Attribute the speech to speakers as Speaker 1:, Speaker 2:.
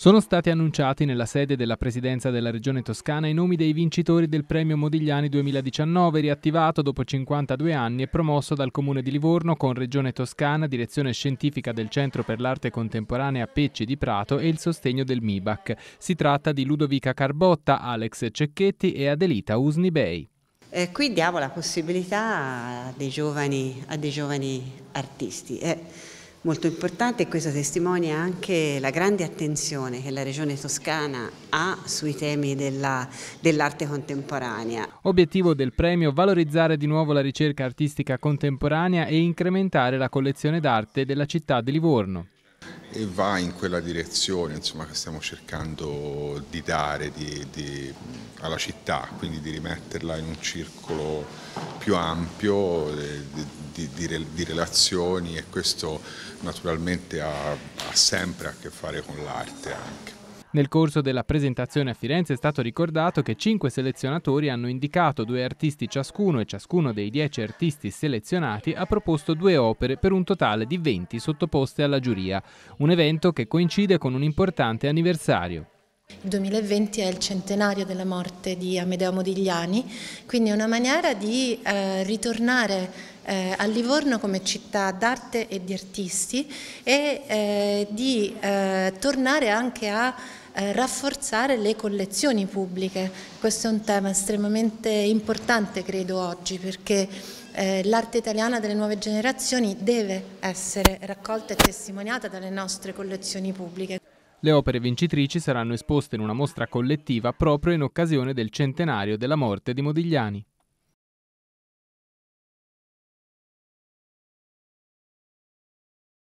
Speaker 1: Sono stati annunciati nella sede della Presidenza della Regione Toscana i nomi dei vincitori del Premio Modigliani 2019, riattivato dopo 52 anni e promosso dal Comune di Livorno con Regione Toscana, Direzione Scientifica del Centro per l'Arte Contemporanea Pecci di Prato e il sostegno del MIBAC. Si tratta di Ludovica Carbotta, Alex Cecchetti e Adelita Usnibei.
Speaker 2: Eh, qui diamo la possibilità a dei giovani, a dei giovani artisti. Eh. Molto importante e questo testimonia anche la grande attenzione che la regione toscana ha sui temi dell'arte contemporanea.
Speaker 1: Obiettivo del premio valorizzare di nuovo la ricerca artistica contemporanea e incrementare la collezione d'arte della città di Livorno e va in quella
Speaker 3: direzione insomma, che stiamo cercando di dare di, di, alla città, quindi di rimetterla in un circolo più ampio eh, di, di relazioni e questo naturalmente ha, ha sempre a che fare con l'arte anche.
Speaker 1: Nel corso della presentazione a Firenze è stato ricordato che cinque selezionatori hanno indicato due artisti ciascuno e ciascuno dei dieci artisti selezionati ha proposto due opere per un totale di 20 sottoposte alla giuria, un evento che coincide con un importante anniversario.
Speaker 4: Il 2020 è il centenario della morte di Amedeo Modigliani, quindi è una maniera di eh, ritornare eh, a Livorno come città d'arte e di artisti e eh, di eh, tornare anche a eh, rafforzare le collezioni pubbliche. Questo è un tema estremamente importante credo oggi perché eh, l'arte italiana delle nuove generazioni deve essere raccolta e testimoniata dalle nostre collezioni pubbliche.
Speaker 1: Le opere vincitrici saranno esposte in una mostra collettiva proprio in occasione del centenario della morte di Modigliani.